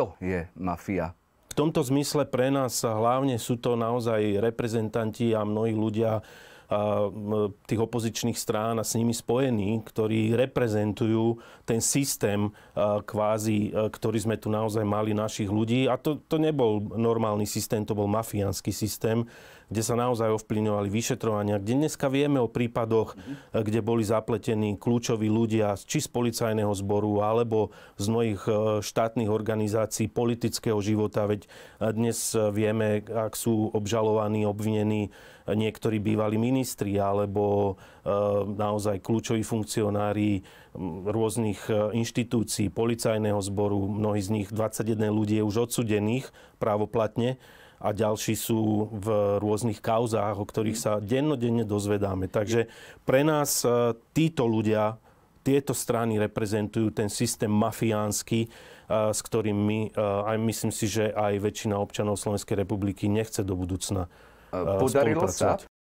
kto je mafia. V tomto zmysle pre nás hlavne sú to naozaj reprezentanti a mnohí ľudia, tých opozičných strán a s nimi spojení, ktorí reprezentujú ten systém kvázi, e, ktorý sme tu naozaj mali našich ľudí. A to, to nebol normálny systém, to bol mafiánsky systém, kde sa naozaj ovplyvňovali vyšetrovania, kde dneska vieme o prípadoch, e, kde boli zapletení kľúčoví ľudia či z policajného zboru, alebo z mnohých e, štátnych organizácií politického života. Veď dnes vieme, ak sú obžalovaní, obvinení niektorí bývalí ministri, ministri alebo e, naozaj kľúčoví funkcionári rôznych e, inštitúcií, policajného zboru, mnohí z nich, 21 ľudí je už odsudených právoplatne a ďalší sú v rôznych kauzách, o ktorých sa dennodenne dozvedáme. Takže pre nás e, títo ľudia, tieto strany reprezentujú ten systém mafiánsky, s ktorým my, aj myslím si, že aj väčšina občanov Slovenskej republiky nechce do budúcna Podarilo spolupracovať. sa